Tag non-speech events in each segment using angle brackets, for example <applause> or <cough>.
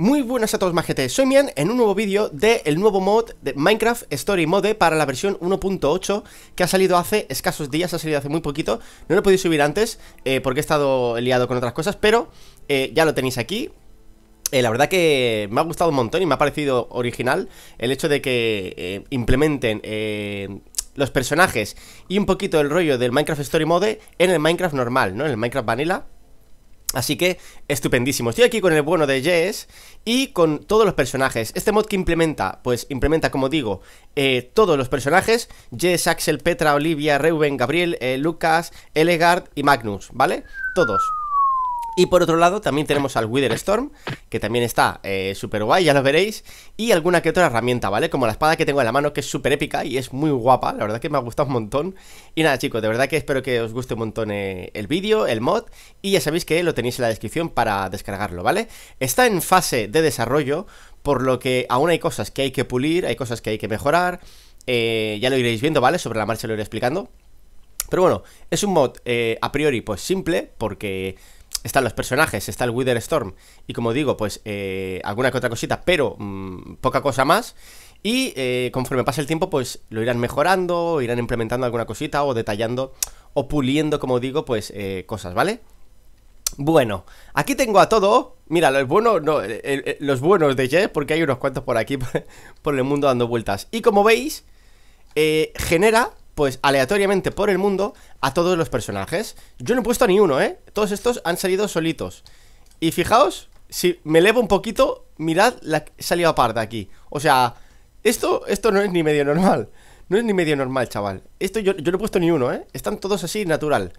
Muy buenas a todos majetes, soy Mian en un nuevo vídeo del nuevo mod de Minecraft Story Mode para la versión 1.8 que ha salido hace escasos días, ha salido hace muy poquito, no lo he podido subir antes eh, porque he estado liado con otras cosas, pero eh, ya lo tenéis aquí, eh, la verdad que me ha gustado un montón y me ha parecido original el hecho de que implementen los personajes y un poquito el rollo del Minecraft Story Mode en el Minecraft normal, ¿no? En el Minecraft Vanilla Así que, estupendísimo. Estoy aquí con el bueno de Jess y con todos los personajes. Este mod que implementa, pues implementa, como digo, eh, todos los personajes. Jess, Axel, Petra, Olivia, Reuben, Gabriel, eh, Lucas, Elegard y Magnus, ¿vale? Todos. Y por otro lado, también tenemos al Wither Storm, que también está eh, súper guay, ya lo veréis. Y alguna que otra herramienta, ¿vale? Como la espada que tengo en la mano, que es súper épica y es muy guapa. La verdad que me ha gustado un montón. Y nada, chicos, de verdad que espero que os guste un montón eh, el vídeo, el mod. Y ya sabéis que lo tenéis en la descripción para descargarlo, ¿vale? Está en fase de desarrollo, por lo que aún hay cosas que hay que pulir, hay cosas que hay que mejorar. Eh, ya lo iréis viendo, ¿vale? Sobre la marcha lo iré explicando. Pero bueno, es un mod a priori pues simple, porque están los personajes, está el Wither Storm y como digo, pues eh, alguna que otra cosita, pero mm, poca cosa más. Y eh, conforme pasa el tiempo, pues lo irán mejorando, irán implementando alguna cosita o detallando o puliendo, como digo, pues eh, cosas, ¿vale? Bueno, aquí tengo a todo. Mira, los buenos, no, los buenos de Jeff, porque hay unos cuantos por aquí, <laughs> por el mundo dando vueltas. Y como veis, genera pues aleatoriamente por el mundo a todos los personajes. Yo no he puesto ni uno, ¿eh? Todos estos han salido solitos. Y fijaos, si me elevo un poquito, mirad la salida aparte aquí. O sea, esto, esto no es ni medio normal. No es ni medio normal, chaval. Esto yo, yo no he puesto ni uno, ¿eh? Están todos así, natural.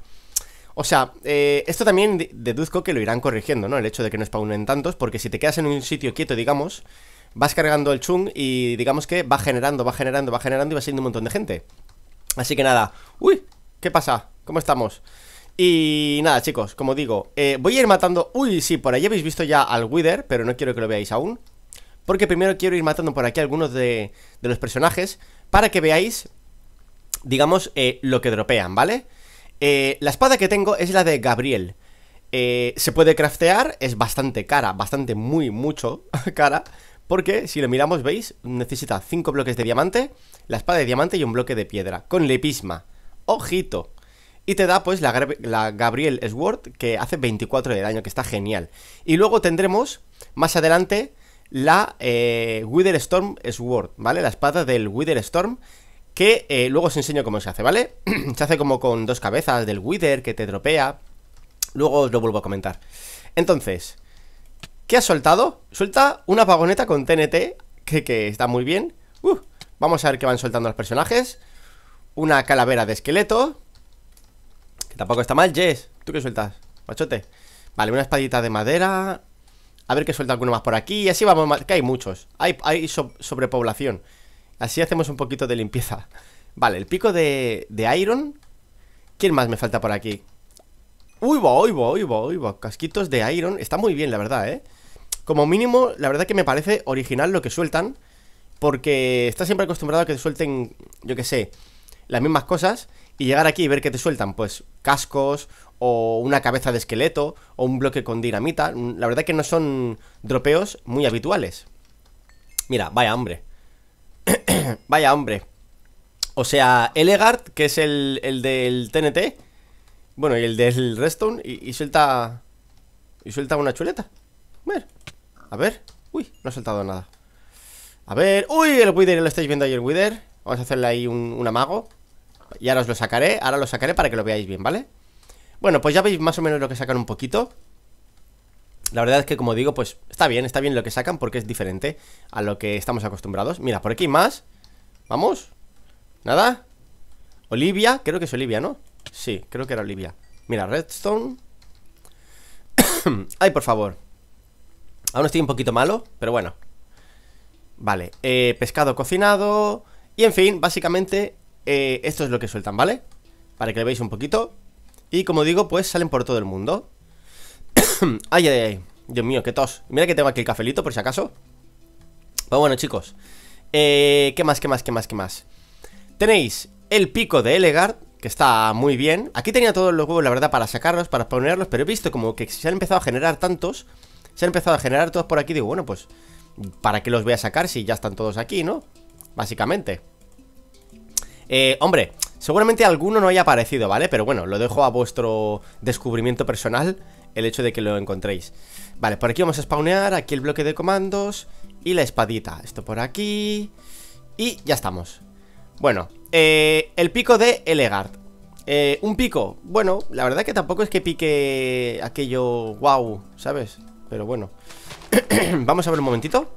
O sea, eh, esto también deduzco que lo irán corrigiendo, ¿no? El hecho de que no spawnen tantos, porque si te quedas en un sitio quieto, digamos, vas cargando el chung y digamos que va generando, va generando, va generando y va saliendo un montón de gente. Así que nada, uy, ¿qué pasa? ¿Cómo estamos? Y nada, chicos, como digo, eh, voy a ir matando... Uy, sí, por ahí habéis visto ya al Wither, pero no quiero que lo veáis aún. Porque primero quiero ir matando por aquí algunos de, los personajes para que veáis, digamos, eh, lo que dropean, ¿vale? Eh, la espada que tengo es la de Gabriel. se puede craftear, es bastante cara, bastante muy mucho <laughs> cara. Porque si lo miramos, veis, necesita 5 bloques de diamante, la espada de diamante y un bloque de piedra, con lepisma. ¡Ojito! Y te da pues la, Gabriel Sword que hace 24 de daño, que está genial. Y luego tendremos más adelante la eh, Wither Storm Sword, ¿vale? La espada del Wither Storm que eh, luego os enseño cómo se hace, ¿vale? <clears throat> se hace como con dos cabezas del Wither que te dropea. Luego os lo vuelvo a comentar. Entonces, ¿Qué ha soltado? Suelta una vagoneta con TNT, que, que está muy bien. Uh, vamos a ver qué van soltando los personajes. Una calavera de esqueleto. Que tampoco está mal, Jess. ¿Tú qué sueltas? Machote. Vale, una espadita de madera. A ver qué suelta alguno más por aquí. Y así vamos más. Que hay muchos. Hay, hay sobrepoblación. Así hacemos un poquito de limpieza. <laughs> Vale, el pico de, de Iron. ¿Quién más me falta por aquí? Uy, va, uy, va, va, va. Casquitos de Iron. Está muy bien, la verdad, ¿eh? como mínimo, la verdad que me parece original lo que sueltan, porque está siempre acostumbrado a que te suelten, yo qué sé, las mismas cosas, y llegar aquí y ver que te sueltan, pues, cascos, o una cabeza de esqueleto, o un bloque con dinamita. Mm, la verdad que no son dropeos muy habituales. Mira, vaya hombre. <coughs> vaya hombre. O sea, Elegard, que es el, del TNT, bueno, y el del Redstone, y, suelta... Y suelta una chuleta. ver a ver, uy, no ha soltado nada A ver, uy, el Wither, lo estáis viendo ahí el Wither Vamos a hacerle ahí un, un amago Y ahora os lo sacaré, ahora lo sacaré para que lo veáis bien, ¿vale? Bueno, pues ya veis más o menos lo que sacan un poquito la verdad es que, como digo, pues está bien, está bien lo que sacan porque es diferente a lo que estamos acostumbrados. Mira, por aquí hay más. Vamos. Nada. Olivia, creo que es Olivia, ¿no? Sí, creo que era Olivia. Mira, Redstone. <coughs> Ay, por favor. Aún estoy un poquito malo, pero bueno. Vale, eh, pescado cocinado. Y en fin, básicamente eh, esto es lo que sueltan, ¿vale? Para que le veáis un poquito. Y como digo, pues salen por todo el mundo. <coughs> ay, ay, ay. Dios mío, qué tos. Mira que tengo aquí el cafelito, por si acaso. Pues bueno, chicos. Eh, ¿Qué más, qué más, qué más, qué más? Tenéis el pico de Elegard, que está muy bien. Aquí tenía todos los huevos, la verdad, para sacarlos, para ponerlos, pero he visto como que se han empezado a generar tantos se ha empezado a generar todos por aquí. Digo, bueno, pues, ¿para qué los voy a sacar si ya están todos aquí, no? Básicamente. Eh, hombre, seguramente alguno no haya aparecido, ¿vale? Pero bueno, lo dejo a vuestro descubrimiento personal el hecho de que lo encontréis. Vale, por aquí vamos a spawnear, aquí el bloque de comandos y la espadita. Esto por aquí y ya estamos. Bueno, eh, el pico de Elegard. Eh, un pico, bueno, la verdad que tampoco es que pique aquello wow, ¿sabes? Pero bueno <clears throat> Vamos a ver un momentito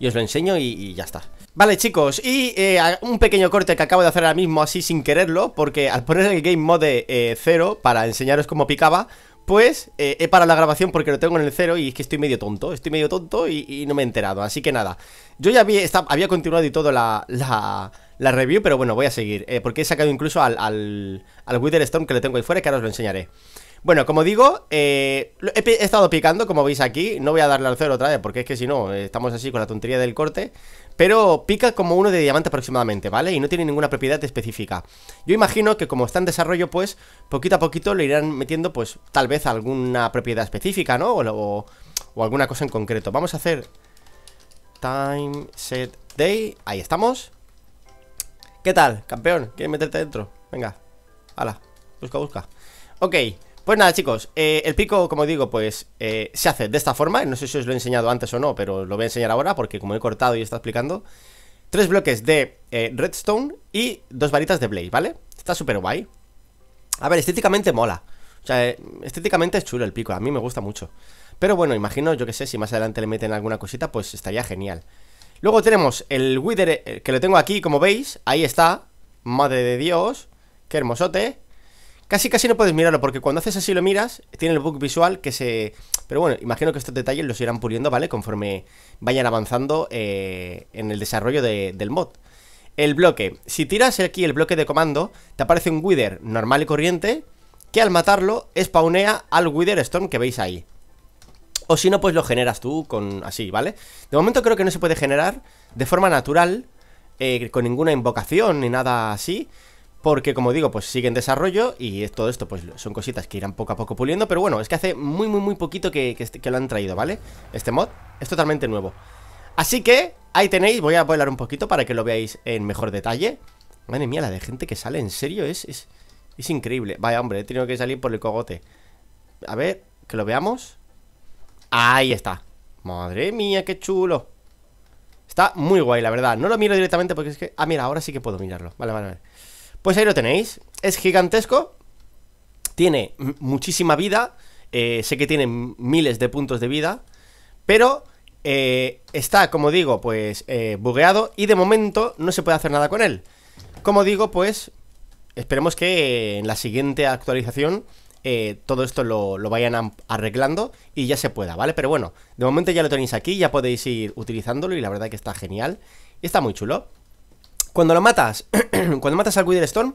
y os lo enseño y, ya está Vale chicos, y eh, un pequeño corte que acabo de hacer ahora mismo así sin quererlo Porque al poner el game mode 0 eh, para enseñaros cómo picaba pues eh, he parado la grabación porque lo tengo en el 0 y es que estoy medio tonto, estoy medio tonto y, no me he enterado, así que nada Yo ya había, continuado y todo la, review, pero bueno, voy a seguir Porque he sacado incluso al, al, al Wither Storm que le tengo ahí fuera que ahora os lo enseñaré bueno, como digo, eh, he, estado picando, como veis aquí. No voy a darle al cero otra vez, porque es que si no, eh, estamos así con la tontería del corte. Pero pica como uno de diamante aproximadamente, ¿vale? Y no tiene ninguna propiedad específica. Yo imagino que como está en desarrollo, pues, poquito a poquito le irán metiendo, pues, tal vez alguna propiedad específica, ¿no? O, alguna cosa en concreto. Vamos a hacer time set day. Ahí estamos. ¿Qué tal, campeón? ¿Quieres meterte dentro? Venga, hala, busca, busca. Ok. Pues nada chicos, eh, el pico como digo pues eh, se hace de esta forma No sé si os lo he enseñado antes o no, pero lo voy a enseñar ahora Porque como he cortado y está explicando Tres bloques de eh, redstone y dos varitas de blaze, ¿vale? Está súper guay A ver, estéticamente mola O sea, estéticamente es chulo el pico, a mí me gusta mucho Pero bueno, imagino, yo que sé, si más adelante le meten alguna cosita Pues estaría genial Luego tenemos el wither, que lo tengo aquí como veis Ahí está, madre de dios, qué hermosote Casi casi no puedes mirarlo, porque cuando haces así lo miras, tiene el bug visual que se... Pero bueno, imagino que estos detalles los irán puliendo, ¿vale? Conforme vayan avanzando eh, en el desarrollo del mod. El bloque. Si tiras aquí el bloque de comando, te aparece un Wither normal y corriente, que al matarlo spawnea al Wither Storm que veis ahí. O si no, pues lo generas tú con así, ¿vale? De momento creo que no se puede generar de forma natural, eh, con ninguna invocación ni nada así, porque como digo, pues sigue en desarrollo y todo esto pues son cositas que irán poco a poco puliendo, pero bueno, es que hace muy muy muy poquito que, lo han traído, ¿vale? Este mod es totalmente nuevo. Así que ahí tenéis, voy a volar un poquito para que lo veáis en mejor detalle. Madre mía, la de gente que sale, en serio, es, es, es increíble. Vaya, hombre, he tenido que salir por el cogote. A ver, que lo veamos. Ahí está. Madre mía, qué chulo. Está muy guay, la verdad. No lo miro directamente porque es que... Ah, mira, ahora sí que puedo mirarlo. Vale, vale, vale. Pues ahí lo tenéis. Es gigantesco. Tiene muchísima vida. Eh, sé que tiene miles de puntos de vida. Pero eh, está, como digo, pues eh, bugueado. Y de momento no se puede hacer nada con él. Como digo, pues esperemos que en la siguiente actualización todo esto lo, lo, vayan arreglando y ya se pueda, ¿vale? Pero bueno, de momento ya lo tenéis aquí, ya podéis ir utilizándolo y la verdad que está genial está muy chulo. Cuando lo matas, <clears throat> cuando matas al Wither Storm,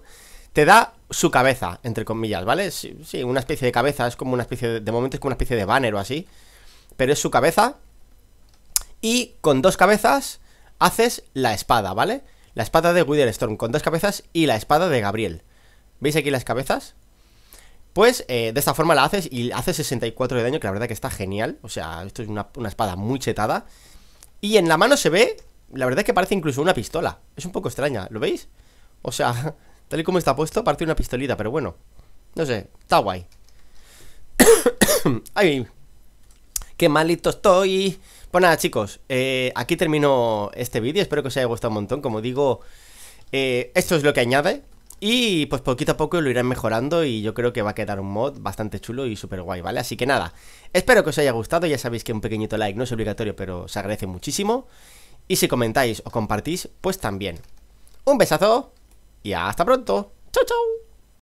te da su cabeza, entre comillas, ¿vale? Sí, una especie de cabeza, es como una especie de, de momento es como una especie de banner o así, pero es su cabeza. Y con dos cabezas haces la espada, ¿vale? La espada de Wither Storm con dos cabezas y la espada de Gabriel. ¿Veis aquí las cabezas? Pues eh, de esta forma la haces y hace 64 de daño, que la verdad que está genial. O sea, esto es una espada muy chetada. Y en la mano se ve la verdad es que parece incluso una pistola. Es un poco extraña, ¿lo veis? O sea, <laughs> tal y como está puesto, parece una pistolita, pero bueno. No sé, está guay. <coughs> Ay, qué malito estoy. Pues nada, chicos, eh, aquí termino este vídeo. Espero que os haya gustado un montón. Como digo, eh, esto es lo que añade. Y pues poquito a poco lo irán mejorando y yo creo que va a quedar un mod bastante chulo y súper guay, ¿vale? Así que nada, espero que os haya gustado, ya sabéis que un pequeñito like no es obligatorio pero se agradece muchísimo y si comentáis o compartís, pues también. Un besazo y hasta pronto. Chao, chao.